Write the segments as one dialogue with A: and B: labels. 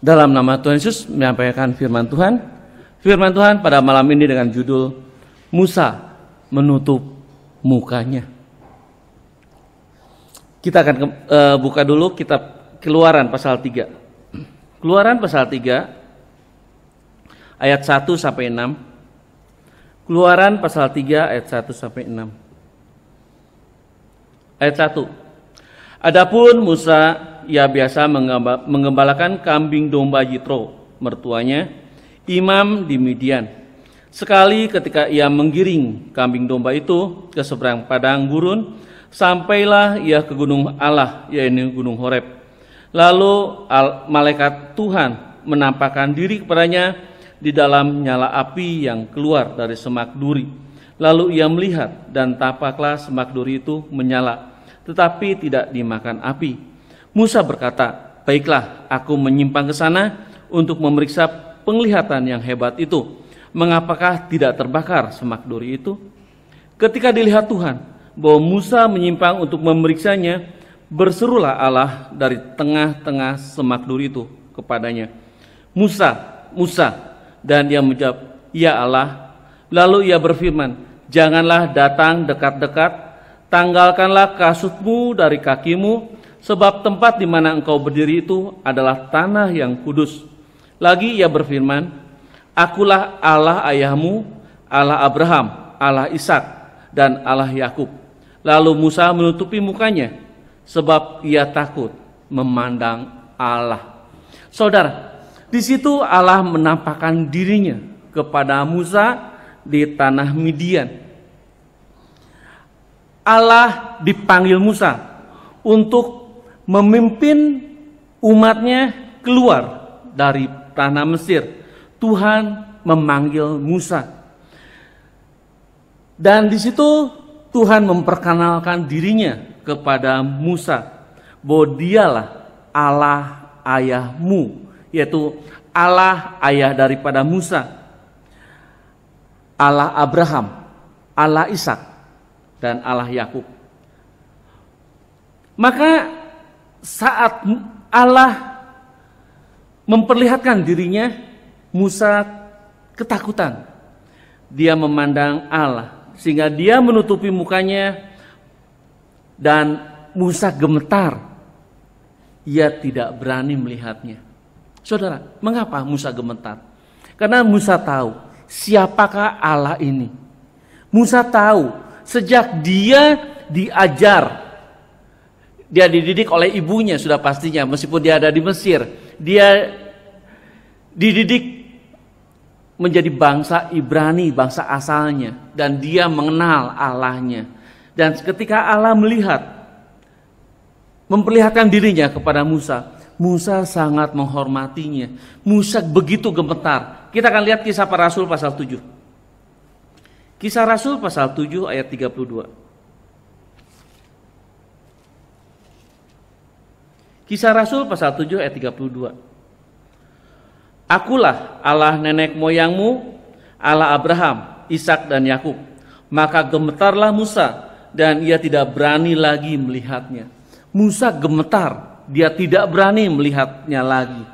A: dalam nama Tuhan Yesus menyampaikan firman Tuhan. Firman Tuhan pada malam ini dengan judul Musa menutup mukanya. Kita akan ke, e, buka dulu kitab Keluaran pasal 3. Keluaran pasal 3 ayat 1 sampai 6. Keluaran pasal 3 ayat 1 sampai 6. Ayat 1. Adapun Musa ia biasa mengembalakan kambing domba Yitro, mertuanya, imam di Midian. Sekali ketika ia menggiring kambing domba itu ke seberang padang gurun, sampailah ia ke gunung Allah, yaitu gunung Horeb. Lalu malaikat Tuhan menampakkan diri kepadanya di dalam nyala api yang keluar dari semak duri. Lalu ia melihat dan tapaklah semak duri itu menyala, tetapi tidak dimakan api. Musa berkata, "Baiklah, aku menyimpang ke sana untuk memeriksa penglihatan yang hebat itu. Mengapakah tidak terbakar semak duri itu?" Ketika dilihat Tuhan bahwa Musa menyimpang untuk memeriksanya, berserulah Allah dari tengah-tengah semak duri itu kepadanya. Musa, Musa, dan dia menjawab, "Ya Allah." Lalu ia berfirman, "Janganlah datang dekat-dekat, tanggalkanlah kasutmu dari kakimu, Sebab tempat di mana engkau berdiri itu adalah tanah yang kudus. Lagi ia berfirman, Akulah Allah ayahmu, Allah Abraham, Allah Ishak, dan Allah Yakub. Lalu Musa menutupi mukanya, sebab ia takut memandang Allah. Saudara, di situ Allah menampakkan dirinya kepada Musa di tanah Midian. Allah dipanggil Musa untuk memimpin umatnya keluar dari tanah Mesir. Tuhan memanggil Musa. Dan di situ Tuhan memperkenalkan dirinya kepada Musa bahwa dialah Allah ayahmu, yaitu Allah ayah daripada Musa, Allah Abraham, Allah Ishak, dan Allah Yakub. Maka saat Allah memperlihatkan dirinya, Musa ketakutan. Dia memandang Allah sehingga dia menutupi mukanya dan Musa gemetar. Ia tidak berani melihatnya. Saudara, mengapa Musa gemetar? Karena Musa tahu siapakah Allah ini. Musa tahu sejak dia diajar dia dididik oleh ibunya sudah pastinya meskipun dia ada di Mesir. Dia dididik menjadi bangsa Ibrani, bangsa asalnya dan dia mengenal Allahnya. Dan ketika Allah melihat memperlihatkan dirinya kepada Musa, Musa sangat menghormatinya. Musa begitu gemetar. Kita akan lihat kisah para rasul pasal 7. Kisah Rasul pasal 7 ayat 32. Kisah Rasul pasal 7 ayat 32. Akulah Allah nenek moyangmu, Allah Abraham, Ishak dan Yakub. Maka gemetarlah Musa dan ia tidak berani lagi melihatnya. Musa gemetar, dia tidak berani melihatnya lagi.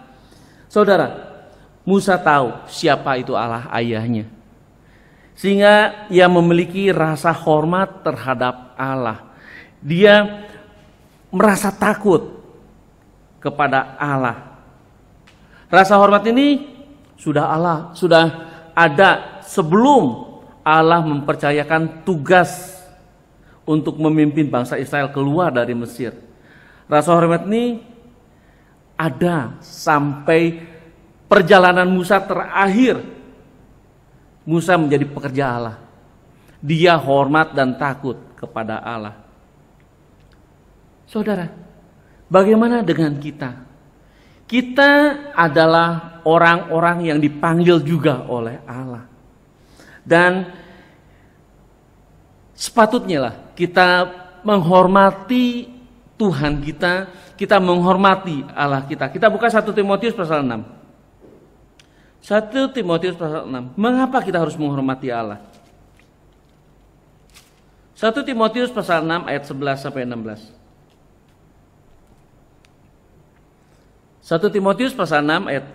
A: Saudara, Musa tahu siapa itu Allah ayahnya. Sehingga ia memiliki rasa hormat terhadap Allah. Dia merasa takut kepada Allah. Rasa hormat ini sudah Allah, sudah ada sebelum Allah mempercayakan tugas untuk memimpin bangsa Israel keluar dari Mesir. Rasa hormat ini ada sampai perjalanan Musa terakhir. Musa menjadi pekerja Allah. Dia hormat dan takut kepada Allah. Saudara, Bagaimana dengan kita? Kita adalah orang-orang yang dipanggil juga oleh Allah. Dan sepatutnya lah kita menghormati Tuhan kita, kita menghormati Allah kita. Kita buka 1 Timotius pasal 6. 1 Timotius pasal 6. Mengapa kita harus menghormati Allah? 1 Timotius pasal 6 ayat 11 sampai 16. 1 Timotius pasal 6 ayat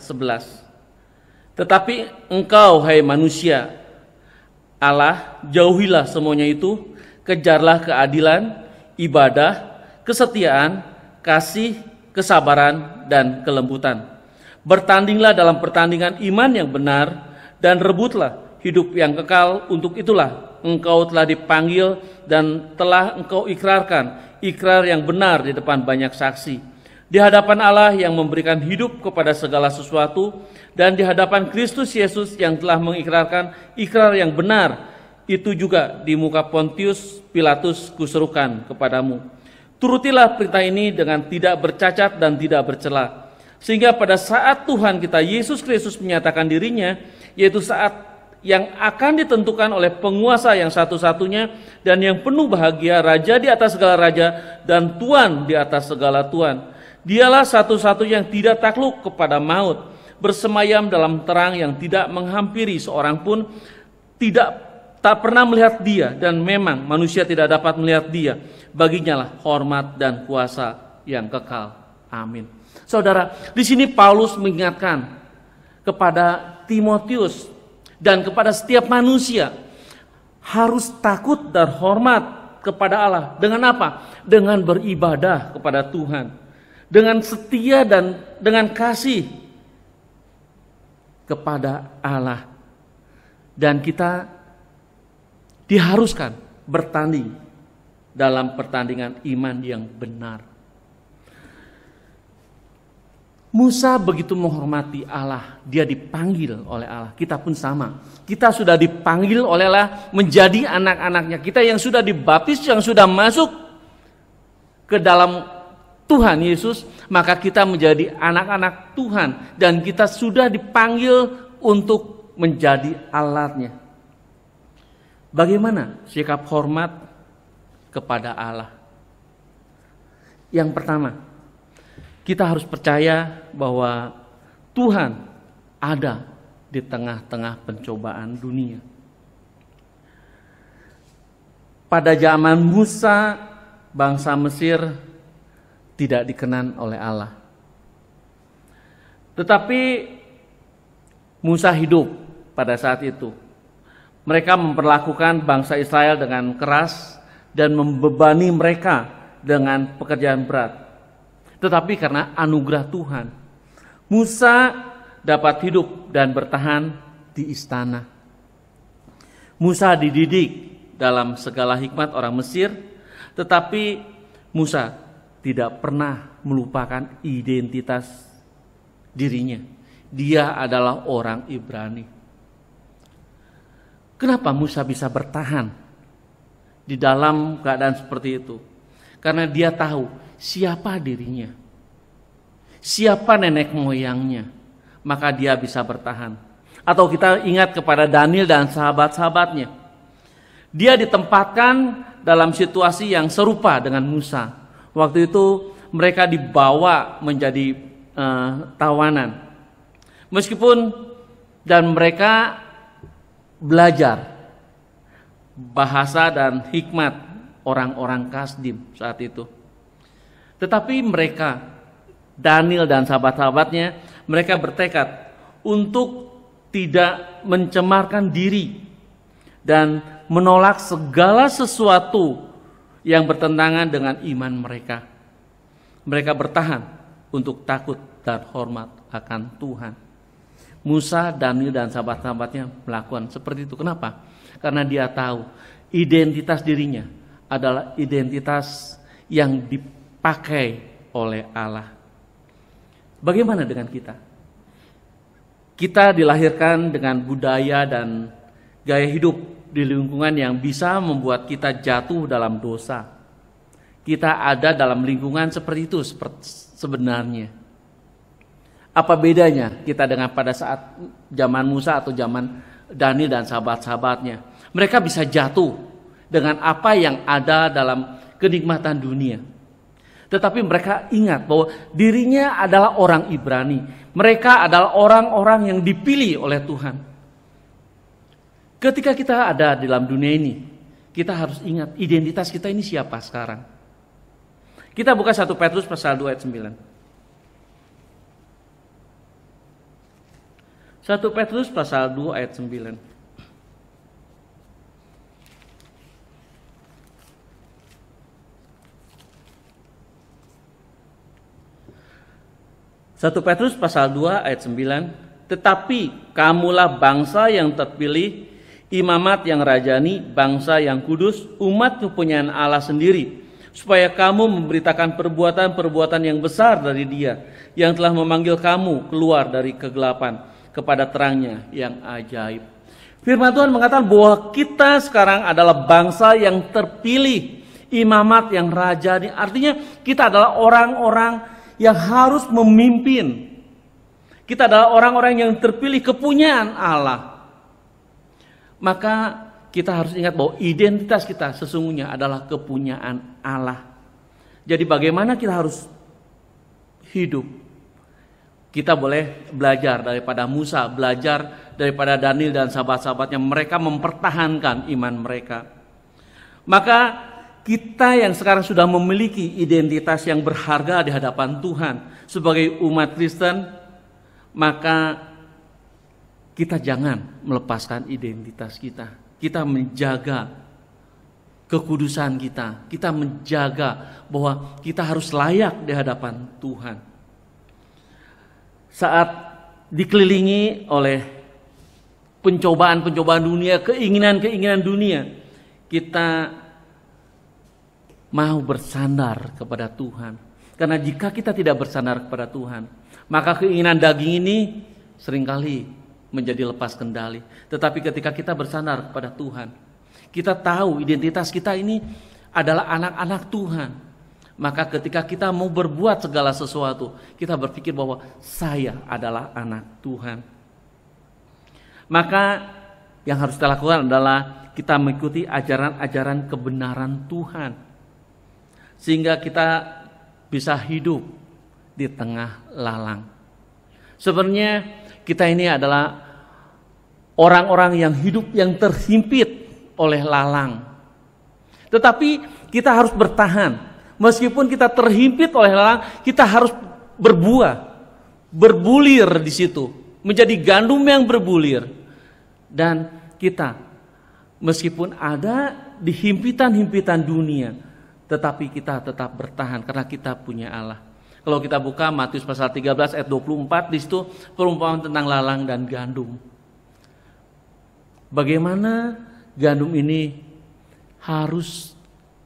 A: 11. Tetapi engkau hai manusia Allah jauhilah semuanya itu, kejarlah keadilan, ibadah, kesetiaan, kasih, kesabaran dan kelembutan. Bertandinglah dalam pertandingan iman yang benar dan rebutlah hidup yang kekal untuk itulah engkau telah dipanggil dan telah engkau ikrarkan ikrar yang benar di depan banyak saksi di hadapan Allah yang memberikan hidup kepada segala sesuatu dan di hadapan Kristus Yesus yang telah mengikrarkan ikrar yang benar itu juga di muka Pontius Pilatus kuserukan kepadamu. Turutilah perintah ini dengan tidak bercacat dan tidak bercela. Sehingga pada saat Tuhan kita Yesus Kristus menyatakan dirinya, yaitu saat yang akan ditentukan oleh penguasa yang satu-satunya dan yang penuh bahagia, raja di atas segala raja dan tuan di atas segala tuan Dialah satu-satunya yang tidak takluk kepada maut, bersemayam dalam terang yang tidak menghampiri seorang pun, tidak tak pernah melihat dia dan memang manusia tidak dapat melihat dia. Baginya lah hormat dan kuasa yang kekal. Amin. Saudara, di sini Paulus mengingatkan kepada Timotius dan kepada setiap manusia harus takut dan hormat kepada Allah. Dengan apa? Dengan beribadah kepada Tuhan dengan setia dan dengan kasih kepada Allah. Dan kita diharuskan bertanding dalam pertandingan iman yang benar. Musa begitu menghormati Allah, dia dipanggil oleh Allah. Kita pun sama. Kita sudah dipanggil oleh Allah menjadi anak-anaknya. Kita yang sudah dibaptis, yang sudah masuk ke dalam Tuhan Yesus, maka kita menjadi anak-anak Tuhan dan kita sudah dipanggil untuk menjadi alatnya. Bagaimana sikap hormat kepada Allah? Yang pertama, kita harus percaya bahwa Tuhan ada di tengah-tengah pencobaan dunia. Pada zaman Musa, bangsa Mesir tidak dikenan oleh Allah. Tetapi Musa hidup pada saat itu. Mereka memperlakukan bangsa Israel dengan keras dan membebani mereka dengan pekerjaan berat. Tetapi karena anugerah Tuhan, Musa dapat hidup dan bertahan di istana. Musa dididik dalam segala hikmat orang Mesir, tetapi Musa tidak pernah melupakan identitas dirinya. Dia adalah orang Ibrani. Kenapa Musa bisa bertahan di dalam keadaan seperti itu? Karena dia tahu siapa dirinya, siapa nenek moyangnya, maka dia bisa bertahan. Atau kita ingat kepada Daniel dan sahabat-sahabatnya. Dia ditempatkan dalam situasi yang serupa dengan Musa Waktu itu mereka dibawa menjadi uh, tawanan. Meskipun dan mereka belajar bahasa dan hikmat orang-orang Kasdim saat itu. Tetapi mereka Daniel dan sahabat-sahabatnya mereka bertekad untuk tidak mencemarkan diri dan menolak segala sesuatu yang bertentangan dengan iman mereka. Mereka bertahan untuk takut dan hormat akan Tuhan. Musa, Daniel, dan sahabat-sahabatnya melakukan seperti itu. Kenapa? Karena dia tahu identitas dirinya adalah identitas yang dipakai oleh Allah. Bagaimana dengan kita? Kita dilahirkan dengan budaya dan gaya hidup di lingkungan yang bisa membuat kita jatuh dalam dosa. Kita ada dalam lingkungan seperti itu sebenarnya. Apa bedanya kita dengan pada saat zaman Musa atau zaman Dani dan sahabat-sahabatnya? Mereka bisa jatuh dengan apa yang ada dalam kenikmatan dunia. Tetapi mereka ingat bahwa dirinya adalah orang Ibrani. Mereka adalah orang-orang yang dipilih oleh Tuhan. Ketika kita ada di dalam dunia ini, kita harus ingat identitas kita ini siapa sekarang. Kita buka 1 Petrus pasal 2 ayat 9. 1 Petrus pasal 2 ayat 9. Satu Petrus pasal 2 ayat 9 Tetapi kamulah bangsa yang terpilih imamat yang rajani, bangsa yang kudus, umat kepunyaan Allah sendiri, supaya kamu memberitakan perbuatan-perbuatan yang besar dari Dia yang telah memanggil kamu keluar dari kegelapan kepada terangnya yang ajaib. Firman Tuhan mengatakan bahwa kita sekarang adalah bangsa yang terpilih, imamat yang rajani. Artinya kita adalah orang-orang yang harus memimpin. Kita adalah orang-orang yang terpilih kepunyaan Allah. Maka kita harus ingat bahwa identitas kita sesungguhnya adalah kepunyaan Allah. Jadi bagaimana kita harus hidup? Kita boleh belajar daripada Musa, belajar daripada Daniel dan sahabat-sahabatnya. Mereka mempertahankan iman mereka. Maka kita yang sekarang sudah memiliki identitas yang berharga di hadapan Tuhan sebagai umat Kristen, maka kita jangan melepaskan identitas kita. Kita menjaga kekudusan kita. Kita menjaga bahwa kita harus layak di hadapan Tuhan. Saat dikelilingi oleh pencobaan-pencobaan dunia, keinginan-keinginan dunia, kita mau bersandar kepada Tuhan. Karena jika kita tidak bersandar kepada Tuhan, maka keinginan daging ini seringkali menjadi lepas kendali. Tetapi ketika kita bersandar kepada Tuhan, kita tahu identitas kita ini adalah anak-anak Tuhan. Maka ketika kita mau berbuat segala sesuatu, kita berpikir bahwa saya adalah anak Tuhan. Maka yang harus kita lakukan adalah kita mengikuti ajaran-ajaran kebenaran Tuhan. Sehingga kita bisa hidup di tengah lalang. Sebenarnya kita ini adalah orang-orang yang hidup yang terhimpit oleh lalang. Tetapi kita harus bertahan. Meskipun kita terhimpit oleh lalang, kita harus berbuah, berbulir di situ, menjadi gandum yang berbulir. Dan kita meskipun ada di himpitan-himpitan dunia, tetapi kita tetap bertahan karena kita punya Allah. Kalau kita buka Matius pasal 13 ayat 24 di situ perumpamaan tentang lalang dan gandum. Bagaimana gandum ini harus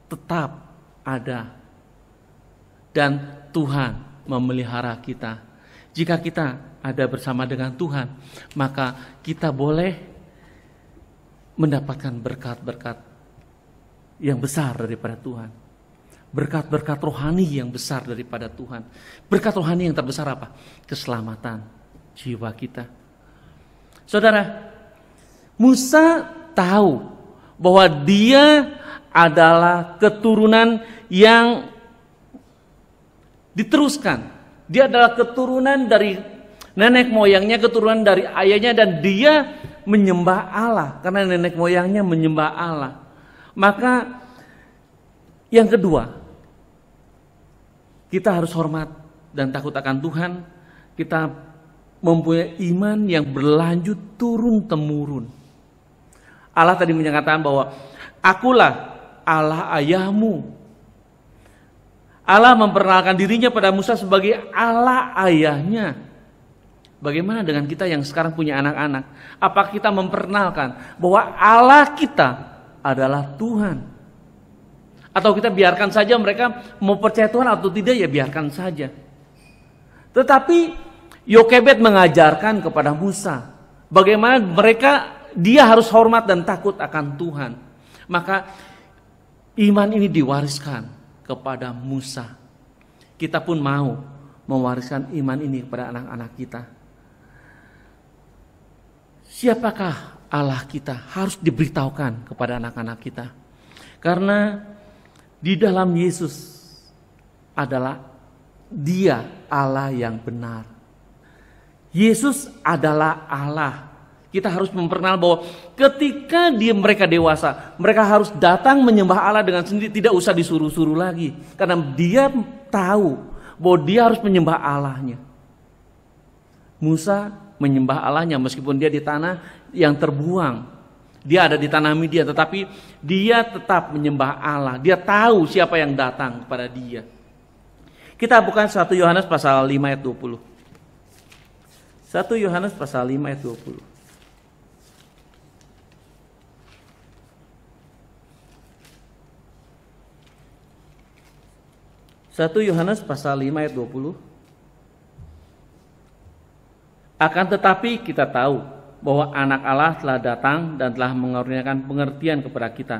A: tetap ada dan Tuhan memelihara kita. Jika kita ada bersama dengan Tuhan, maka kita boleh mendapatkan berkat-berkat yang besar daripada Tuhan berkat-berkat rohani yang besar daripada Tuhan. Berkat rohani yang terbesar apa? Keselamatan jiwa kita. Saudara, Musa tahu bahwa dia adalah keturunan yang diteruskan. Dia adalah keturunan dari nenek moyangnya, keturunan dari ayahnya dan dia menyembah Allah karena nenek moyangnya menyembah Allah. Maka yang kedua, kita harus hormat dan takut akan Tuhan. Kita mempunyai iman yang berlanjut turun-temurun. Allah tadi menyatakan bahwa akulah Allah ayahmu. Allah memperkenalkan dirinya pada Musa sebagai Allah ayahnya. Bagaimana dengan kita yang sekarang punya anak-anak? Apa kita memperkenalkan bahwa Allah kita adalah Tuhan? Atau kita biarkan saja mereka mau percaya Tuhan atau tidak ya biarkan saja. Tetapi Yokebet mengajarkan kepada Musa bagaimana mereka dia harus hormat dan takut akan Tuhan. Maka iman ini diwariskan kepada Musa. Kita pun mau mewariskan iman ini kepada anak-anak kita. Siapakah Allah kita harus diberitahukan kepada anak-anak kita. Karena di dalam Yesus adalah Dia Allah yang benar. Yesus adalah Allah. Kita harus memperkenal bahwa ketika dia mereka dewasa, mereka harus datang menyembah Allah dengan sendiri, tidak usah disuruh-suruh lagi. Karena dia tahu bahwa dia harus menyembah Allahnya. Musa menyembah Allahnya meskipun dia di tanah yang terbuang. Dia ada di tanah Media, tetapi dia tetap menyembah Allah. Dia tahu siapa yang datang kepada dia. Kita bukan 1 Yohanes pasal 5 ayat 20. 1 Yohanes pasal 5 ayat 20. Satu Yohanes pasal 5 ayat 20 Akan tetapi kita tahu bahwa anak Allah telah datang dan telah mengaruniakan pengertian kepada kita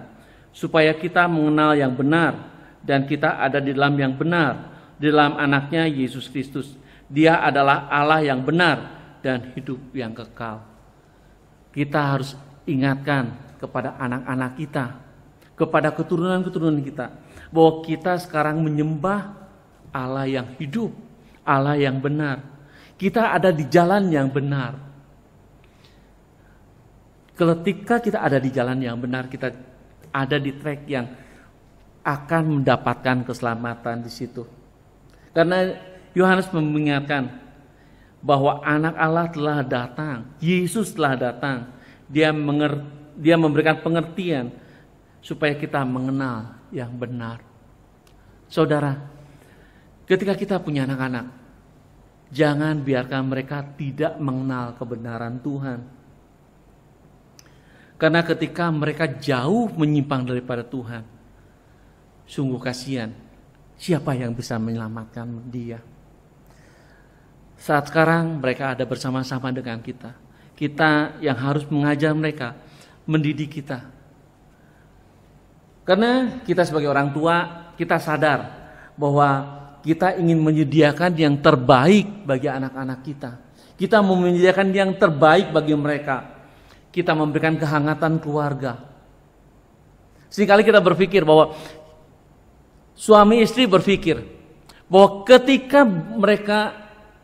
A: supaya kita mengenal yang benar dan kita ada di dalam yang benar di dalam anaknya Yesus Kristus dia adalah Allah yang benar dan hidup yang kekal kita harus ingatkan kepada anak-anak kita kepada keturunan-keturunan kita bahwa kita sekarang menyembah Allah yang hidup Allah yang benar kita ada di jalan yang benar Ketika kita ada di jalan yang benar, kita ada di track yang akan mendapatkan keselamatan di situ. Karena Yohanes mengingatkan bahwa anak Allah telah datang, Yesus telah datang. Dia menger, dia memberikan pengertian supaya kita mengenal yang benar. Saudara, ketika kita punya anak-anak, jangan biarkan mereka tidak mengenal kebenaran Tuhan. Karena ketika mereka jauh menyimpang daripada Tuhan, sungguh kasihan. Siapa yang bisa menyelamatkan dia? Saat sekarang mereka ada bersama-sama dengan kita. Kita yang harus mengajar mereka, mendidik kita. Karena kita sebagai orang tua, kita sadar bahwa kita ingin menyediakan yang terbaik bagi anak-anak kita. Kita mau menyediakan yang terbaik bagi mereka kita memberikan kehangatan keluarga. Seringkali kita berpikir bahwa suami istri berpikir bahwa ketika mereka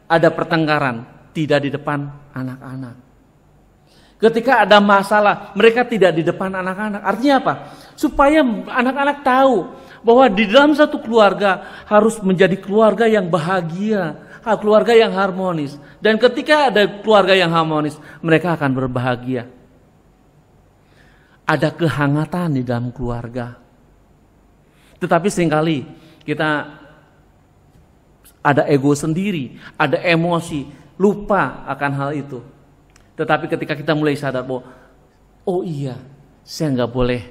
A: ada pertengkaran, tidak di depan anak-anak. Ketika ada masalah, mereka tidak di depan anak-anak. Artinya apa? Supaya anak-anak tahu bahwa di dalam satu keluarga harus menjadi keluarga yang bahagia, keluarga yang harmonis. Dan ketika ada keluarga yang harmonis, mereka akan berbahagia ada kehangatan di dalam keluarga. Tetapi seringkali kita ada ego sendiri, ada emosi, lupa akan hal itu. Tetapi ketika kita mulai sadar bahwa, oh iya, saya nggak boleh.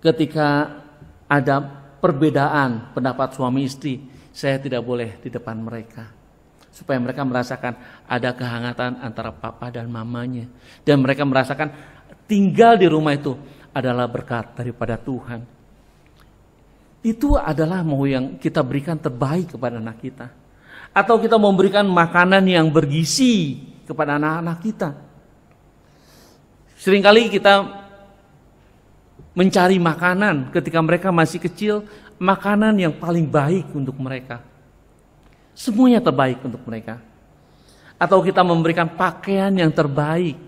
A: Ketika ada perbedaan pendapat suami istri, saya tidak boleh di depan mereka supaya mereka merasakan ada kehangatan antara papa dan mamanya dan mereka merasakan tinggal di rumah itu adalah berkat daripada Tuhan. Itu adalah mau yang kita berikan terbaik kepada anak kita. Atau kita memberikan makanan yang bergisi kepada anak-anak kita. Seringkali kita mencari makanan ketika mereka masih kecil, makanan yang paling baik untuk mereka. Semuanya terbaik untuk mereka. Atau kita memberikan pakaian yang terbaik.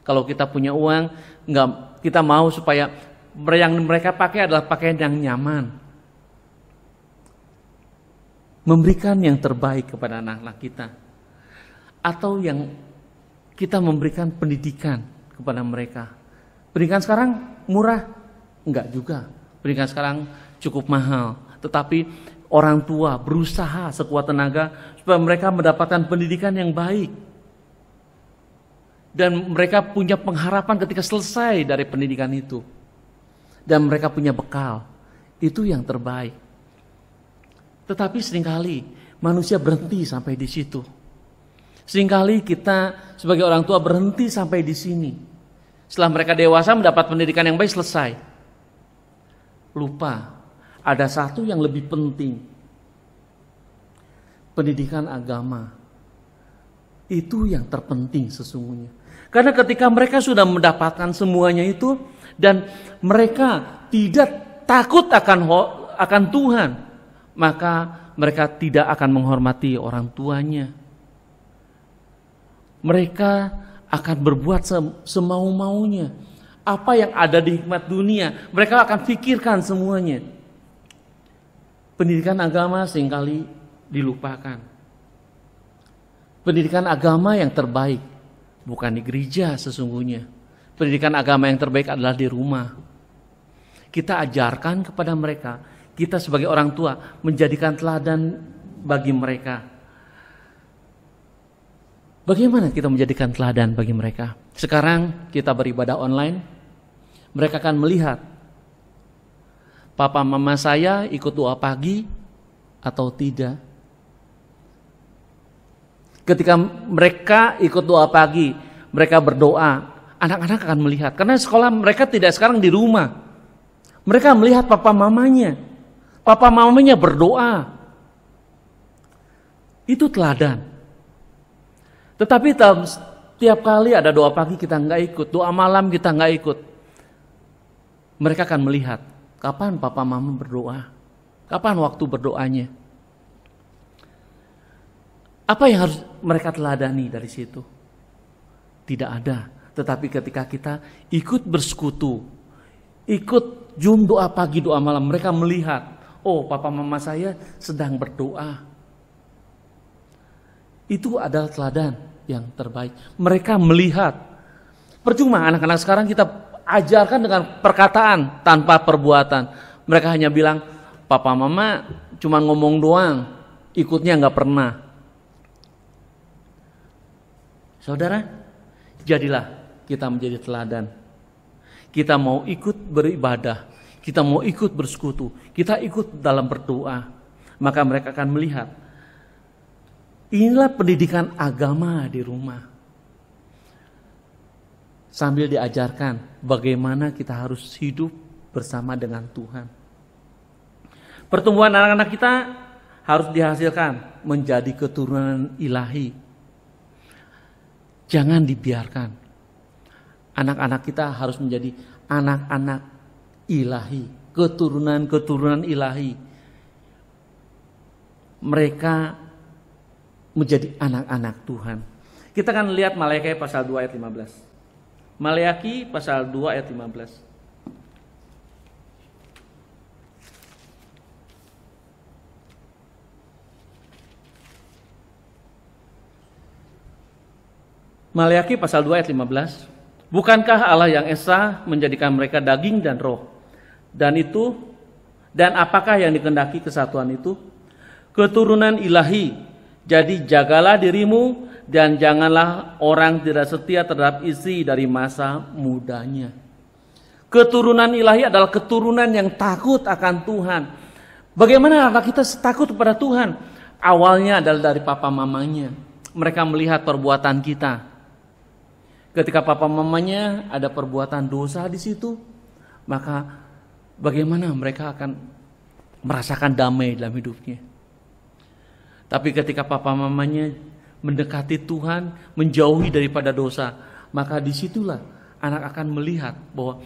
A: Kalau kita punya uang, nggak kita mau supaya yang mereka pakai adalah pakaian yang nyaman. Memberikan yang terbaik kepada anak-anak kita. Atau yang kita memberikan pendidikan kepada mereka. Pendidikan sekarang murah? Enggak juga. Pendidikan sekarang cukup mahal. Tetapi orang tua berusaha sekuat tenaga supaya mereka mendapatkan pendidikan yang baik. Dan mereka punya pengharapan ketika selesai dari pendidikan itu. Dan mereka punya bekal. Itu yang terbaik. Tetapi seringkali manusia berhenti sampai di situ. Seringkali kita sebagai orang tua berhenti sampai di sini. Setelah mereka dewasa mendapat pendidikan yang baik selesai. Lupa ada satu yang lebih penting. Pendidikan agama. Itu yang terpenting sesungguhnya. Karena ketika mereka sudah mendapatkan semuanya itu dan mereka tidak takut akan akan Tuhan, maka mereka tidak akan menghormati orang tuanya. Mereka akan berbuat semau-maunya. Apa yang ada di hikmat dunia, mereka akan pikirkan semuanya pendidikan agama seringkali dilupakan. Pendidikan agama yang terbaik bukan di gereja sesungguhnya. Pendidikan agama yang terbaik adalah di rumah. Kita ajarkan kepada mereka, kita sebagai orang tua menjadikan teladan bagi mereka. Bagaimana kita menjadikan teladan bagi mereka? Sekarang kita beribadah online, mereka akan melihat papa mama saya ikut doa pagi atau tidak? Ketika mereka ikut doa pagi, mereka berdoa, anak-anak akan melihat. Karena sekolah mereka tidak sekarang di rumah. Mereka melihat papa mamanya. Papa mamanya berdoa. Itu teladan. Tetapi tiap kali ada doa pagi kita nggak ikut, doa malam kita nggak ikut. Mereka akan melihat Kapan papa mama berdoa? Kapan waktu berdoanya? Apa yang harus mereka teladani dari situ? Tidak ada. Tetapi ketika kita ikut bersekutu, ikut jum doa pagi, doa malam, mereka melihat, oh papa mama saya sedang berdoa. Itu adalah teladan yang terbaik. Mereka melihat. Percuma anak-anak sekarang kita ajarkan dengan perkataan tanpa perbuatan. Mereka hanya bilang, papa mama cuma ngomong doang, ikutnya nggak pernah. Saudara, jadilah kita menjadi teladan. Kita mau ikut beribadah, kita mau ikut bersekutu, kita ikut dalam berdoa. Maka mereka akan melihat. Inilah pendidikan agama di rumah sambil diajarkan bagaimana kita harus hidup bersama dengan Tuhan. Pertumbuhan anak-anak kita harus dihasilkan menjadi keturunan ilahi. Jangan dibiarkan. Anak-anak kita harus menjadi anak-anak ilahi, keturunan-keturunan ilahi. Mereka menjadi anak-anak Tuhan. Kita akan lihat Malaikat pasal 2 ayat 15. Maleaki pasal 2 ayat 15. Maleaki pasal 2 ayat 15. Bukankah Allah yang Esa menjadikan mereka daging dan roh? Dan itu dan apakah yang dikendaki kesatuan itu? Keturunan ilahi jadi jagalah dirimu dan janganlah orang tidak setia terhadap isi dari masa mudanya. Keturunan ilahi adalah keturunan yang takut akan Tuhan. Bagaimana anak kita takut kepada Tuhan? Awalnya adalah dari papa mamanya. Mereka melihat perbuatan kita. Ketika papa mamanya ada perbuatan dosa di situ, maka bagaimana mereka akan merasakan damai dalam hidupnya tapi ketika papa mamanya mendekati Tuhan, menjauhi daripada dosa, maka disitulah anak akan melihat bahwa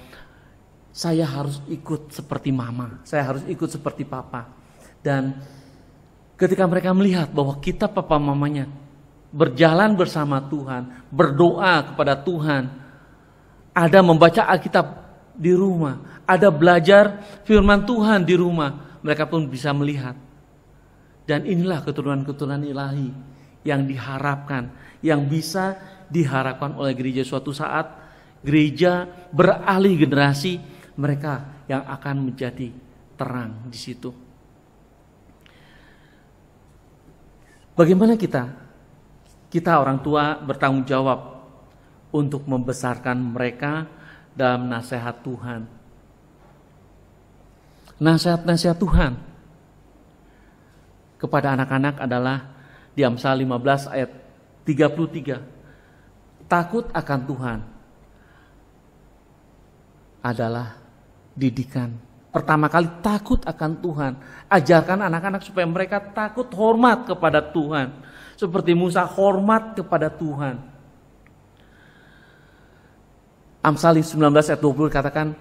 A: saya harus ikut seperti mama, saya harus ikut seperti papa. Dan ketika mereka melihat bahwa kita papa mamanya berjalan bersama Tuhan, berdoa kepada Tuhan, ada membaca Alkitab di rumah, ada belajar firman Tuhan di rumah, mereka pun bisa melihat dan inilah keturunan-keturunan ilahi yang diharapkan, yang bisa diharapkan oleh gereja suatu saat gereja beralih generasi mereka yang akan menjadi terang di situ. Bagaimana kita? Kita orang tua bertanggung jawab untuk membesarkan mereka dalam nasihat Tuhan. Nasihat-nasihat Tuhan kepada anak-anak adalah di Amsal 15 ayat 33. Takut akan Tuhan adalah didikan. Pertama kali takut akan Tuhan. Ajarkan anak-anak supaya mereka takut hormat kepada Tuhan. Seperti Musa hormat kepada Tuhan. Amsal 19 ayat 20 katakan,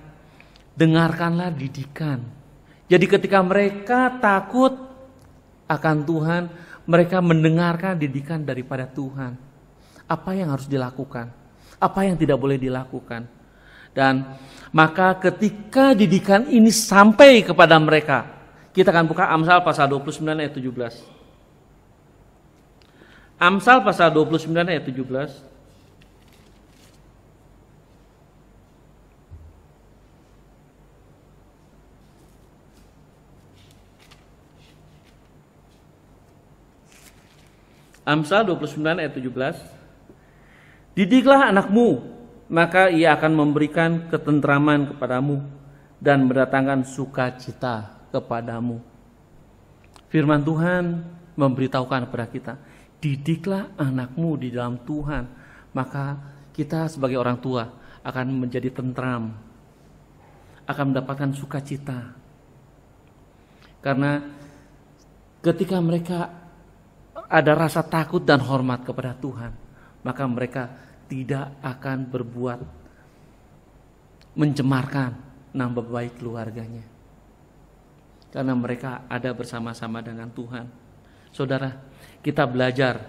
A: dengarkanlah didikan. Jadi ketika mereka takut akan Tuhan, mereka mendengarkan didikan daripada Tuhan. Apa yang harus dilakukan? Apa yang tidak boleh dilakukan? Dan maka ketika didikan ini sampai kepada mereka, kita akan buka Amsal pasal 29 ayat 17. Amsal pasal 29 ayat 17. Amsal 29 ayat 17. Didiklah anakmu, maka ia akan memberikan ketentraman kepadamu dan mendatangkan sukacita kepadamu. Firman Tuhan memberitahukan kepada kita, didiklah anakmu di dalam Tuhan, maka kita sebagai orang tua akan menjadi tentram, akan mendapatkan sukacita. Karena ketika mereka ada rasa takut dan hormat kepada Tuhan, maka mereka tidak akan berbuat mencemarkan nama baik keluarganya. Karena mereka ada bersama-sama dengan Tuhan. Saudara, kita belajar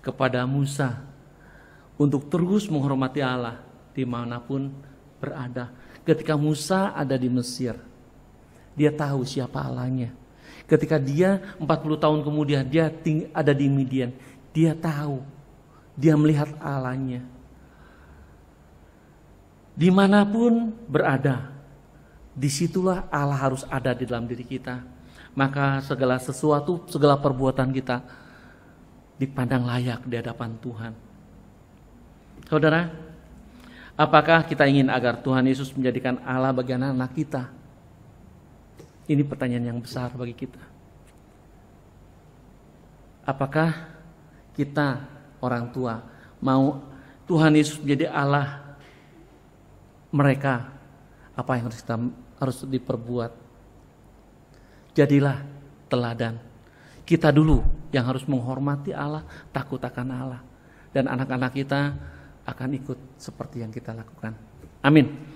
A: kepada Musa untuk terus menghormati Allah dimanapun berada. Ketika Musa ada di Mesir, dia tahu siapa Allahnya Ketika dia 40 tahun kemudian dia ting ada di Midian, dia tahu. Dia melihat Allahnya. Dimanapun berada, disitulah Allah harus ada di dalam diri kita. Maka segala sesuatu, segala perbuatan kita dipandang layak di hadapan Tuhan. Saudara, apakah kita ingin agar Tuhan Yesus menjadikan Allah bagian anak kita? Ini pertanyaan yang besar bagi kita. Apakah kita orang tua mau Tuhan Yesus menjadi Allah mereka? Apa yang harus kita harus diperbuat? Jadilah teladan. Kita dulu yang harus menghormati Allah, takut akan Allah. Dan anak-anak kita akan ikut seperti yang kita lakukan. Amin.